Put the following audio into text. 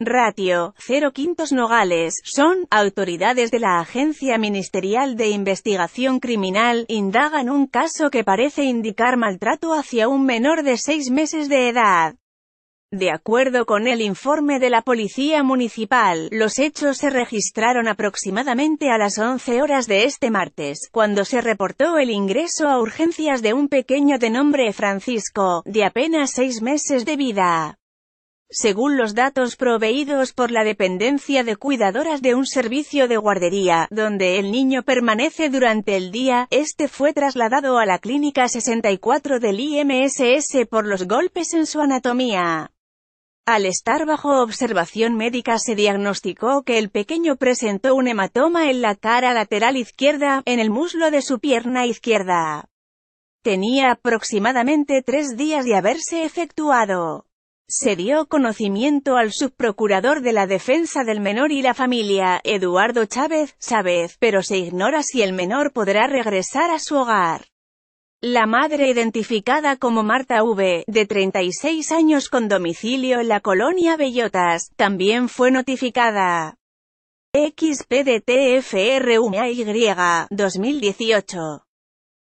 Ratio, 0 Quintos Nogales, son, autoridades de la Agencia Ministerial de Investigación Criminal, indagan un caso que parece indicar maltrato hacia un menor de 6 meses de edad. De acuerdo con el informe de la Policía Municipal, los hechos se registraron aproximadamente a las 11 horas de este martes, cuando se reportó el ingreso a urgencias de un pequeño de nombre Francisco, de apenas 6 meses de vida. Según los datos proveídos por la dependencia de cuidadoras de un servicio de guardería, donde el niño permanece durante el día, este fue trasladado a la clínica 64 del IMSS por los golpes en su anatomía. Al estar bajo observación médica se diagnosticó que el pequeño presentó un hematoma en la cara lateral izquierda, en el muslo de su pierna izquierda. Tenía aproximadamente tres días de haberse efectuado se dio conocimiento al subprocurador de la Defensa del Menor y la Familia, Eduardo Chávez Chávez, pero se ignora si el menor podrá regresar a su hogar. La madre identificada como Marta V, de 36 años con domicilio en la colonia Bellotas, también fue notificada. XPDTFRUMAY 2018